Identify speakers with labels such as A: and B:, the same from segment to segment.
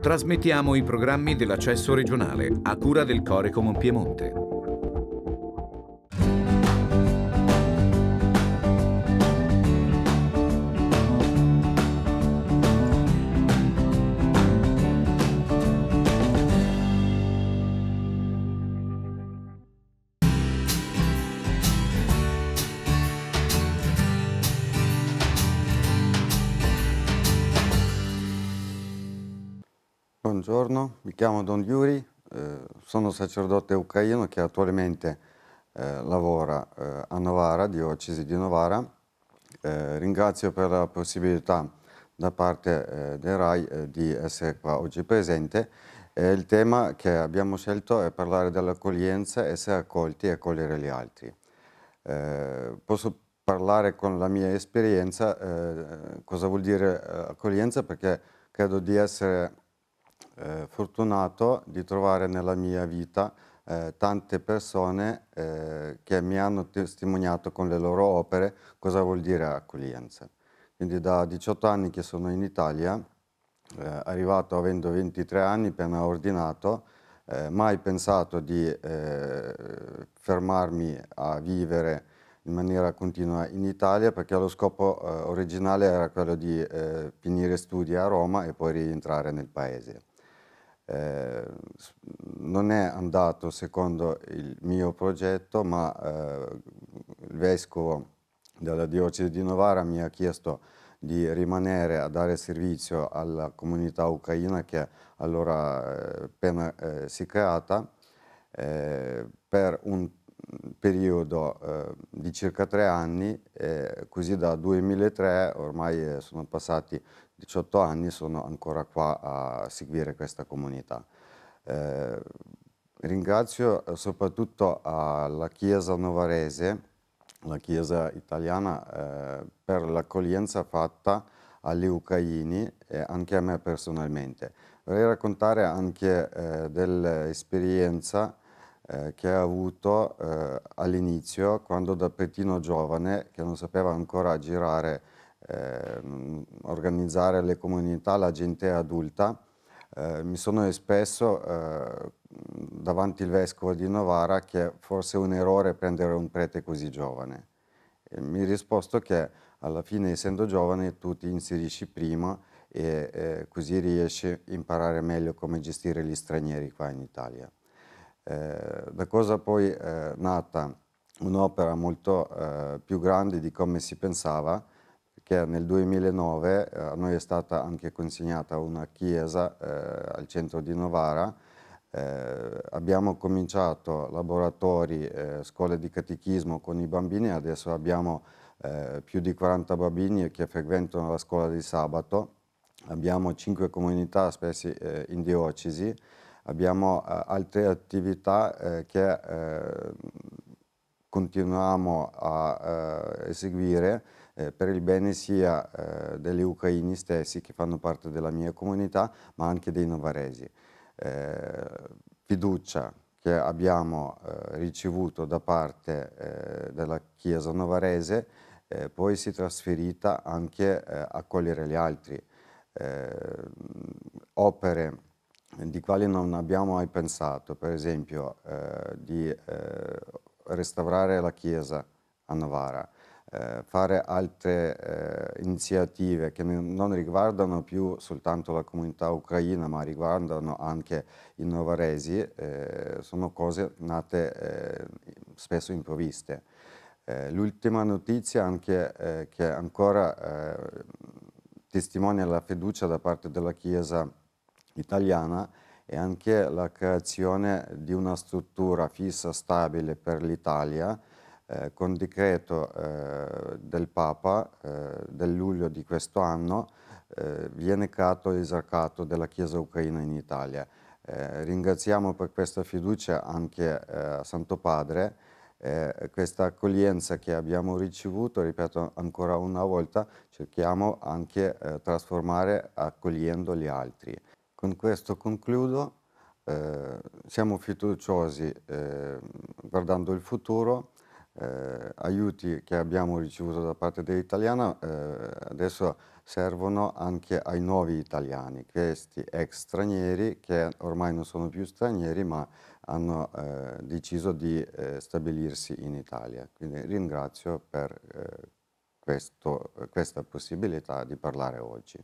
A: Trasmettiamo i programmi dell'accesso regionale a cura del
B: Corecomon Piemonte.
C: Mi chiamo Don Yuri, eh, sono sacerdote ucraino che attualmente eh, lavora eh, a Novara, diocesi di Novara. Eh, ringrazio per la possibilità da parte eh, del RAI eh, di essere qua oggi presente. il tema che abbiamo scelto è parlare dell'accoglienza, essere accolti e accogliere gli altri. posso parlare con la mia esperienza cosa vuol dire accoglienza perché credo di essere eh, fortunato di trovare nella mia vita eh, tante persone eh, che mi hanno testimoniato con le loro opere cosa vuol dire accoglienza. Quindi da 18 anni che sono in Italia, eh, arrivato avendo 23 anni, appena ordinato, eh, mai pensato di eh, fermarmi a vivere in maniera continua in Italia perché lo scopo eh, originale era quello di eh, finire studi a Roma e poi rientrare nel paese eh, non è andato secondo il mio progetto, ma eh, il vescovo della diocesi di Novara mi ha chiesto di rimanere a dare servizio alla comunità ucraina che allora eh, appena eh, si è creata eh, per un periodo eh, di circa tre anni, così da 2003, ormai sono passati 18 anni sono ancora qua a seguire questa comunità. Eh, ringrazio eh, soprattutto la Chiesa novarese, la Chiesa italiana, eh, per l'accoglienza fatta agli ucraini e anche a me personalmente. Vorrei raccontare anche eh, dell'esperienza eh, che ho avuto eh, all'inizio, quando da pettino giovane, che non sapeva ancora girare eh, organizzare le comunità, la gente adulta. Eh, mi sono espresso eh, davanti al vescovo di Novara che forse è un errore prendere un prete così giovane. E mi ha risposto che alla fine, essendo giovane, tu ti inserisci prima e eh, così riesci a imparare meglio come gestire gli stranieri qua in Italia. Eh, da cosa poi è eh, nata un'opera molto eh, più grande di come si pensava, che nel 2009 eh, a noi è stata anche consegnata una chiesa eh, al centro di Novara. Eh, abbiamo cominciato laboratori, eh, scuole di catechismo con i bambini, adesso abbiamo eh, più di 40 bambini che frequentano la scuola di sabato, abbiamo 5 comunità spessi eh, in diocesi, abbiamo altre attività che continuiamo a eseguire eh, per il bene sia eh, degli ucraini stessi che fanno parte della mia comunità, ma anche dei novaresi. Eh, fiducia che abbiamo eh, ricevuto da parte eh, della Chiesa novarese poi si è trasferita anche a cogliere gli altri. opere di quali non abbiamo mai pensato, per esempio di restaurare la chiesa a Novara, eh, fare altre eh, iniziative che non riguardano più soltanto la comunità ucraina ma riguardano anche i novaresi, eh, sono cose nate eh, spesso improvviste. Eh, l'ultima notizia anche, eh, che ancora testimonia la fiducia da parte della Chiesa italiana è anche la creazione di una struttura fissa, stabile per l'Italia, eh, con decreto eh, del Papa eh, del luglio di questo anno eh, viene creato il della Chiesa Ucraina in Italia. Eh, ringraziamo per questa fiducia anche Santo Padre, questa accoglienza che abbiamo ricevuto, ripeto ancora una volta, cerchiamo anche eh, trasformare accogliendo gli altri. Con questo concludo, eh, siamo fiduciosi eh, guardando il futuro, eh, aiuti che abbiamo ricevuto da parte dell'italiana eh, adesso servono anche ai nuovi italiani, questi ex stranieri che ormai non sono più stranieri ma hanno eh, deciso di eh, stabilirsi in Italia. Quindi ringrazio per eh, questo, questa possibilità di parlare oggi.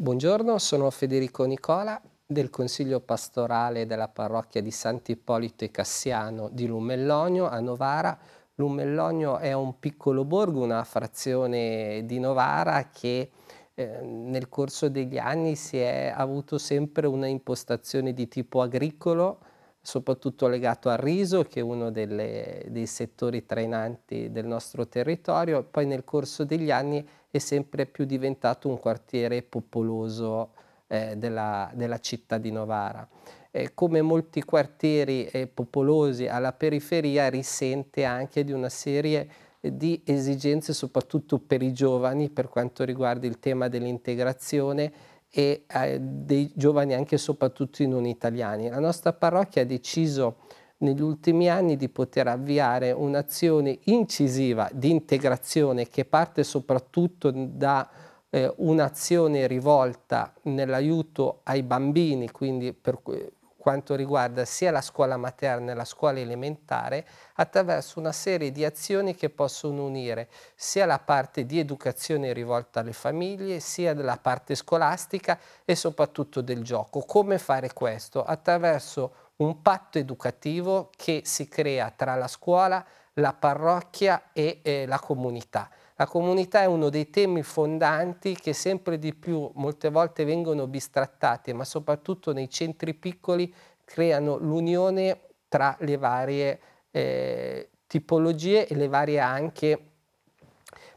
A: Buongiorno, sono Federico Nicola del Consiglio Pastorale della parrocchia di Sant'Ippolito e Cassiano di Lumellonio a Novara. Lumellonio è un piccolo borgo, una frazione di Novara che eh, nel corso degli anni si è avuto sempre una impostazione di tipo agricolo soprattutto legato al riso, che è uno delle, dei settori trainanti del nostro territorio. Poi nel corso degli anni è sempre più diventato un quartiere popoloso eh, della, della, città di Novara. Eh, come molti quartieri eh, popolosi alla periferia risente anche di una serie di esigenze soprattutto per i giovani per quanto riguarda il tema dell'integrazione e eh, dei giovani anche e soprattutto non italiani. La nostra parrocchia ha deciso negli ultimi anni di poter avviare un'azione incisiva di integrazione che parte soprattutto da eh, un'azione rivolta nell'aiuto ai bambini, quindi per, quanto riguarda sia la scuola materna e la scuola elementare attraverso una serie di azioni che possono unire sia la parte di educazione rivolta alle famiglie, sia la parte scolastica e soprattutto del gioco. Come fare questo? Attraverso un patto educativo che si crea tra la scuola, la parrocchia e eh, la comunità. La comunità è uno dei temi fondanti che sempre di più molte volte vengono bistrattati, ma soprattutto nei centri piccoli creano l'unione tra le varie eh, tipologie e le varie anche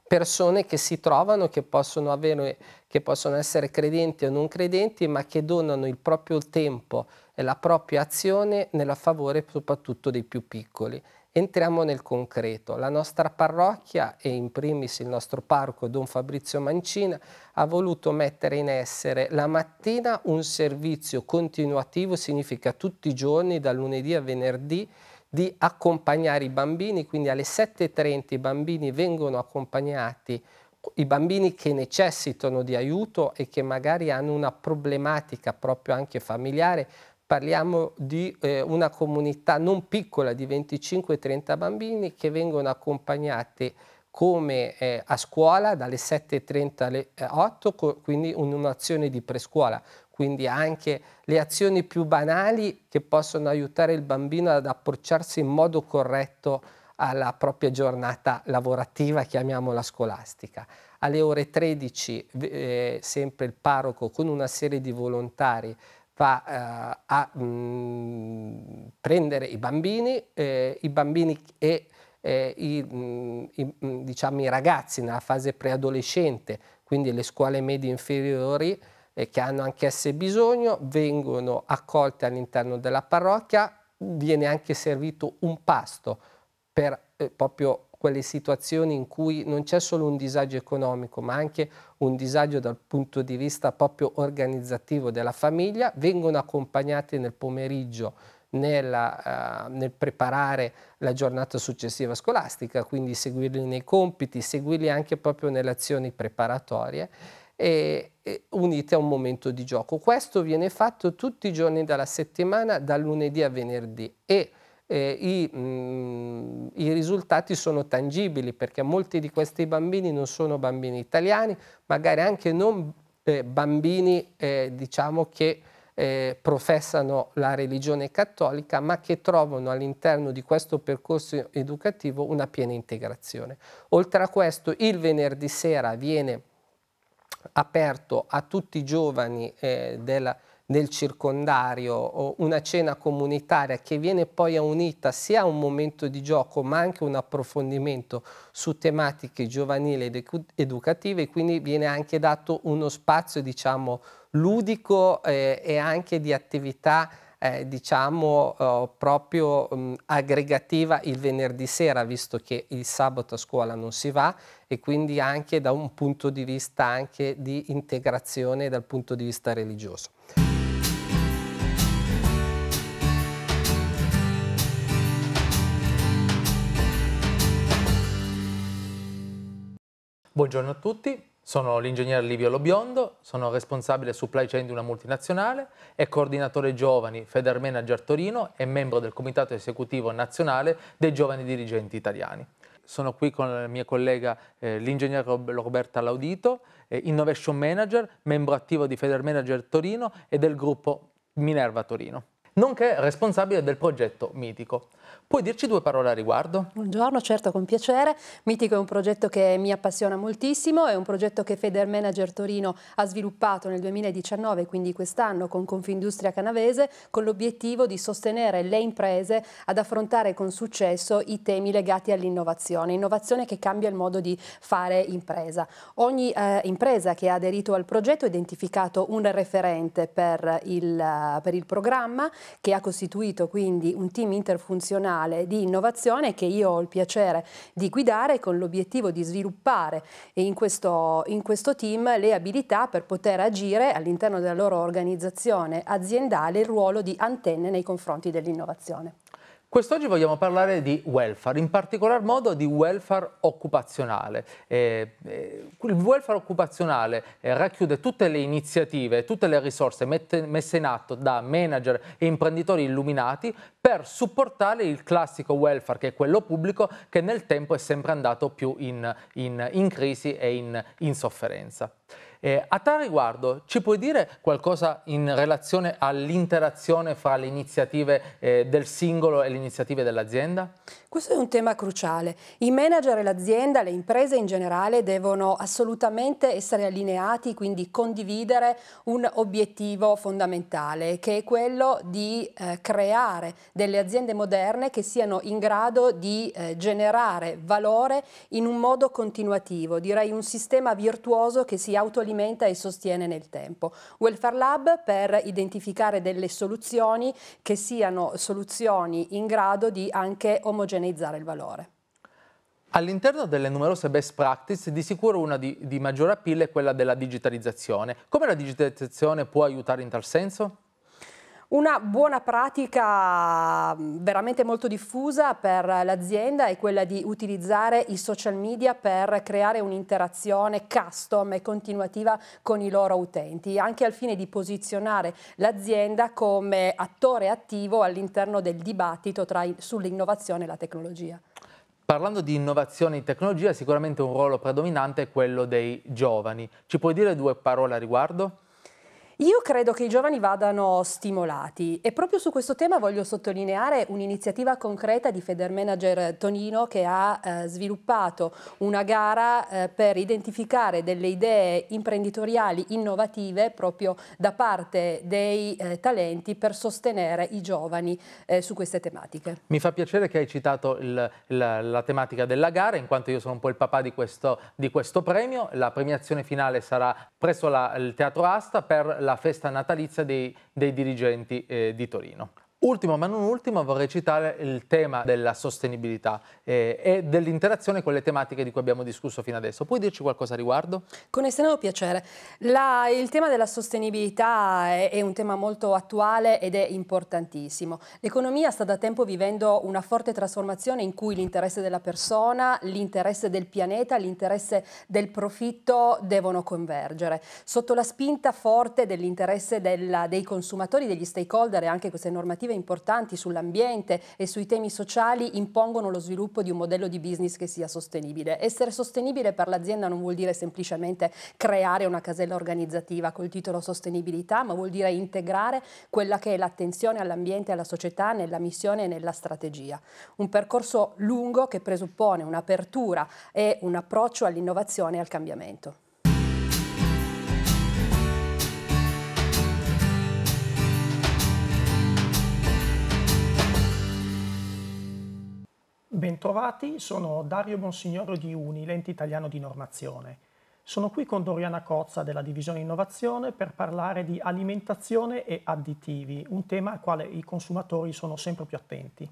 A: persone che si trovano, che possono, avere, che possono essere credenti o non credenti, ma che donano il proprio tempo e la propria azione nella favore soprattutto dei più piccoli. Entriamo nel concreto. La nostra parrocchia e in primis il nostro parco Don Fabrizio Mancina ha voluto mettere in essere la mattina un servizio continuativo, significa tutti i giorni, da lunedì a venerdì, di accompagnare i bambini, quindi alle 7.30 i bambini vengono accompagnati i bambini che necessitano di aiuto e che magari hanno una problematica proprio anche familiare Parliamo di eh, una comunità non piccola di 25-30 bambini che vengono accompagnati come eh, a scuola dalle 7.30 alle 8, eh, quindi un'azione di prescuola, quindi anche le azioni più banali che possono aiutare il bambino ad approcciarsi in modo corretto alla propria giornata lavorativa, chiamiamola scolastica. Alle ore 13 eh, sempre il parroco con una serie di volontari va eh, a mh, mm, prendere i bambini, eh, i bambini e eh, i, mh, mm, i, mh, mm, diciamo, i, ragazzi nella fase preadolescente, quindi le scuole medie inferiori eh, che hanno anch'esse bisogno, vengono accolte all'interno della parrocchia, viene anche servito un pasto per eh, proprio quelle situazioni in cui non c'è solo un disagio economico, ma anche un disagio dal punto di vista proprio organizzativo della famiglia, vengono accompagnate nel pomeriggio nella, uh, nel preparare la giornata successiva scolastica, quindi seguirli nei compiti, seguirli anche proprio nelle azioni preparatorie e, e unite a un momento di gioco. Questo viene fatto tutti i giorni della settimana, da lunedì a venerdì e eh, i, mh, mm, i, risultati sono tangibili perché molti di questi bambini non sono bambini italiani, magari anche non eh, bambini eh, diciamo che eh, professano la religione cattolica ma che trovano all'interno di questo percorso educativo una piena integrazione. Oltre a questo il venerdì sera viene aperto a tutti i giovani eh, della, nel circondario o una cena comunitaria che viene poi unita sia a un momento di gioco ma anche un approfondimento su tematiche giovanili ed educative quindi viene anche dato uno spazio diciamo ludico eh, e anche di attività eh, diciamo eh, proprio mh, mm, aggregativa il venerdì sera visto che il sabato a scuola non si va e quindi anche da un punto di vista anche di integrazione dal punto di vista religioso.
D: Buongiorno a tutti, sono l'ingegnere Livio Lobiondo, sono responsabile supply chain di una multinazionale e coordinatore giovani Manager Torino e membro del comitato esecutivo nazionale dei giovani dirigenti italiani. Sono qui con la mia collega eh, l'ingegner Roberta Laudito, eh, Innovation Manager, membro attivo di Manager Torino e del gruppo Minerva Torino, nonché responsabile del progetto Mitico. Puoi dirci due parole a riguardo?
E: Buongiorno, certo, con piacere. Mitico è un progetto che mi appassiona moltissimo, è un progetto che Feder Manager Torino ha sviluppato nel 2019, quindi quest'anno, con Confindustria Canavese, con l'obiettivo di sostenere le imprese ad affrontare con successo i temi legati all'innovazione, innovazione che cambia il modo di fare impresa. Ogni eh, impresa che ha aderito al progetto ha identificato un referente per il, per il programma, che ha costituito quindi un team interfunzionale nazionale di innovazione che io ho il piacere di guidare con l'obiettivo di sviluppare in questo, in questo team le abilità per poter agire all'interno della loro organizzazione aziendale il ruolo di antenne nei confronti dell'innovazione.
D: Quest'oggi vogliamo parlare di welfare, in particolar modo di welfare occupazionale. Eh, eh, il welfare occupazionale eh, racchiude tutte le iniziative, tutte le risorse mette, messe in atto da manager e imprenditori illuminati per supportare il classico welfare, che è quello pubblico, che nel tempo è sempre andato più in, in, in crisi e in, in sofferenza. Eh, a tal riguardo, ci puoi dire qualcosa in relazione all'interazione fra le iniziative eh, del singolo e le iniziative dell'azienda?
E: Questo è un tema cruciale. I manager e l'azienda, le imprese in generale, devono assolutamente essere allineati, quindi condividere un obiettivo fondamentale, che è quello di eh, creare delle aziende moderne che siano in grado di eh, generare valore in un modo continuativo, direi un sistema virtuoso che si autoalimenta e sostiene nel tempo. Welfare Lab per identificare delle soluzioni che siano soluzioni in grado di anche omogeneizzare omogeneizzare il valore.
D: All'interno delle numerose best practice, di sicuro una di, di maggiore appeal è quella della digitalizzazione. Come la digitalizzazione può aiutare in tal senso?
E: Una buona pratica mm, veramente molto diffusa per l'azienda è quella di utilizzare i social media per creare un'interazione custom e continuativa con i loro utenti, anche al fine di posizionare l'azienda come attore attivo all'interno del dibattito sull'innovazione e la tecnologia.
D: Parlando di innovazione e tecnologia, sicuramente un ruolo predominante è quello dei giovani. Ci puoi dire due parole a riguardo? Io
E: credo che i giovani vadano stimolati e proprio su questo tema voglio sottolineare un'iniziativa concreta di Federmanager Tonino che ha eh, sviluppato una gara eh, per identificare delle idee imprenditoriali innovative proprio da parte dei eh, talenti per sostenere i giovani eh, su queste tematiche.
D: Mi fa piacere che hai citato il, la, la, tematica della gara in quanto io sono un po' il papà di questo, di questo premio. La premiazione finale sarà presso la, il Teatro Asta per la festa natalizia dei, dei dirigenti eh, di Torino. Ultimo ma non ultimo vorrei citare il tema della sostenibilità eh, e dell'interazione con le tematiche di cui abbiamo discusso fino adesso. Puoi dirci qualcosa a riguardo? Con estremo piacere.
E: La, il tema della sostenibilità è, è, un tema molto attuale ed è importantissimo. L'economia sta da tempo vivendo una forte trasformazione in cui l'interesse della persona, l'interesse del pianeta, l'interesse del profitto devono convergere. Sotto la spinta forte dell'interesse dei consumatori, degli stakeholder e anche queste normative normative importanti sull'ambiente e sui temi sociali impongono lo sviluppo di un modello di business che sia sostenibile. Essere sostenibile per l'azienda non vuol dire semplicemente creare una casella organizzativa col titolo sostenibilità, ma vuol dire integrare quella che è l'attenzione all'ambiente e alla società nella missione e nella strategia. Un percorso lungo che presuppone un'apertura e un approccio all'innovazione e al cambiamento.
F: Bentrovati, sono Dario Monsignoro di Uni, l'ente italiano di normazione. Sono qui con Doriana Cozza della divisione innovazione per parlare di alimentazione e additivi, un tema al quale i consumatori sono sempre più attenti.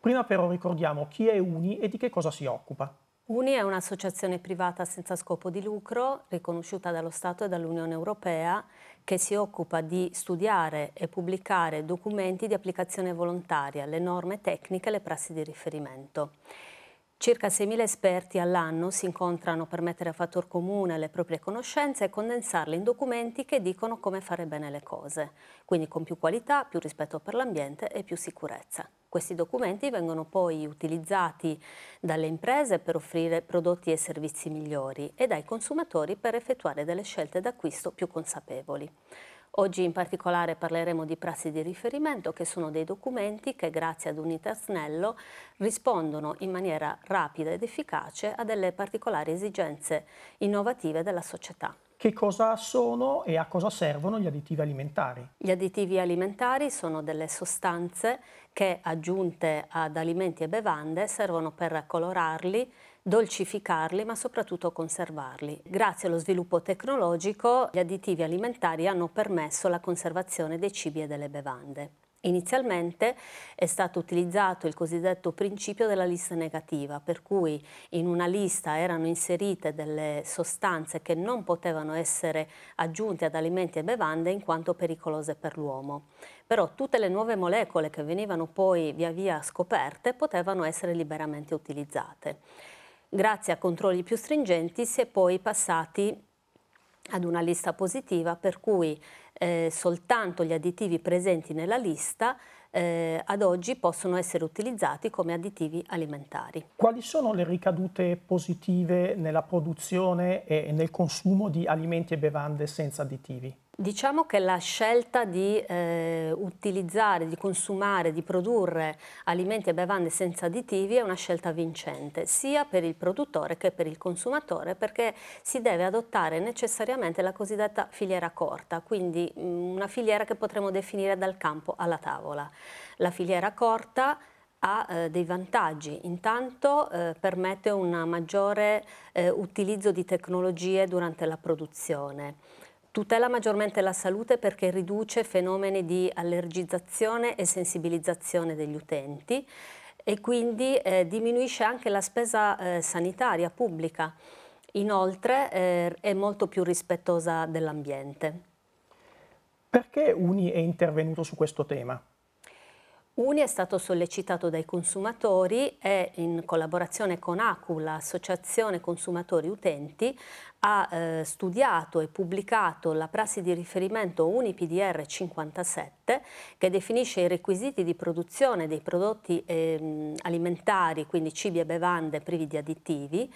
F: Prima però ricordiamo chi è Uni e di che cosa si occupa.
B: Uni è un'associazione privata senza scopo di lucro, riconosciuta dallo Stato e dall'Unione Europea che si occupa di studiare e pubblicare documenti di applicazione volontaria, le norme tecniche e le prassi di riferimento. Circa 6.000 esperti all'anno si incontrano per mettere a fattor comune le proprie conoscenze e condensarle in documenti che dicono come fare bene le cose, quindi con più qualità, più rispetto per l'ambiente e più sicurezza. Questi documenti vengono poi utilizzati dalle imprese per offrire prodotti e servizi migliori e dai consumatori per effettuare delle scelte d'acquisto più consapevoli. Oggi in particolare parleremo di prassi di riferimento che sono dei documenti che grazie ad un iter snello rispondono in maniera rapida ed efficace a delle particolari esigenze innovative della società.
F: Che cosa sono e a cosa servono gli additivi alimentari?
B: Gli additivi alimentari sono delle sostanze che aggiunte ad alimenti e bevande servono per colorarli, dolcificarli ma soprattutto conservarli. Grazie allo sviluppo tecnologico gli additivi alimentari hanno permesso la conservazione dei cibi e delle bevande. Inizialmente è stato utilizzato il cosiddetto principio della lista negativa, per cui in una lista erano inserite delle sostanze che non potevano essere aggiunte ad alimenti e bevande in quanto pericolose per l'uomo. Però tutte le nuove molecole che venivano poi via via scoperte potevano essere liberamente utilizzate grazie a controlli più stringenti si è poi passati ad una lista positiva per cui eh, soltanto gli additivi presenti nella lista eh, ad oggi possono essere utilizzati come additivi alimentari.
F: Quali sono le ricadute positive nella produzione e nel consumo di alimenti e bevande senza additivi?
B: Diciamo che la scelta di eh, utilizzare, di consumare, di produrre alimenti e bevande senza additivi è una scelta vincente, sia per il produttore che per il consumatore, perché si deve adottare necessariamente la cosiddetta filiera corta, quindi mh, mm, una filiera che potremmo definire dal campo alla tavola. La filiera corta ha eh, dei vantaggi. Intanto eh, permette un maggiore eh, utilizzo di tecnologie durante la produzione Tutela maggiormente la salute perché riduce fenomeni di allergizzazione e sensibilizzazione degli utenti e quindi eh, diminuisce anche la spesa eh, sanitaria pubblica. Inoltre eh, è molto più rispettosa dell'ambiente.
F: Perché Uni è intervenuto su questo tema?
B: Uni è stato sollecitato dai consumatori e in collaborazione con ACU, l'Associazione Consumatori Utenti, ha eh, studiato e pubblicato la prassi di riferimento UniPDR 57 che definisce i requisiti di produzione dei prodotti eh, alimentari, quindi cibi e bevande privi di additivi,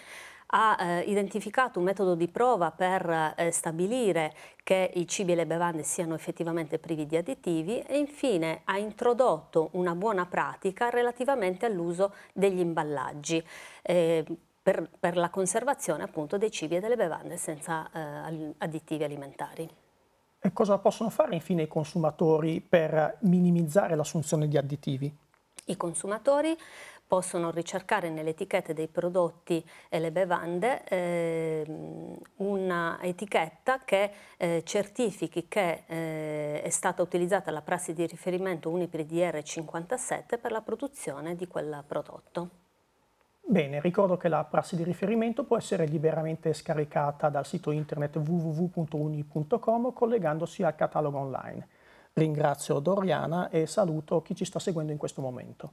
B: ha eh, identificato un metodo di prova per eh, stabilire che i cibi e le bevande siano effettivamente privi di additivi e infine ha introdotto una buona pratica relativamente all'uso degli imballaggi. Eh, per, per, la conservazione appunto dei cibi e delle bevande senza eh, additivi alimentari.
F: E cosa possono fare infine i consumatori per minimizzare l'assunzione di additivi?
B: I consumatori possono ricercare nelle etichette dei prodotti e le bevande eh, una etichetta che eh, certifichi che eh, è stata utilizzata la prassi di riferimento Unipri dr 57 per la produzione di quel prodotto.
F: Bene, ricordo che la prassi di riferimento può essere liberamente scaricata dal sito internet www.uni.com collegandosi al catalogo online. Ringrazio Doriana e saluto chi ci sta seguendo in questo momento.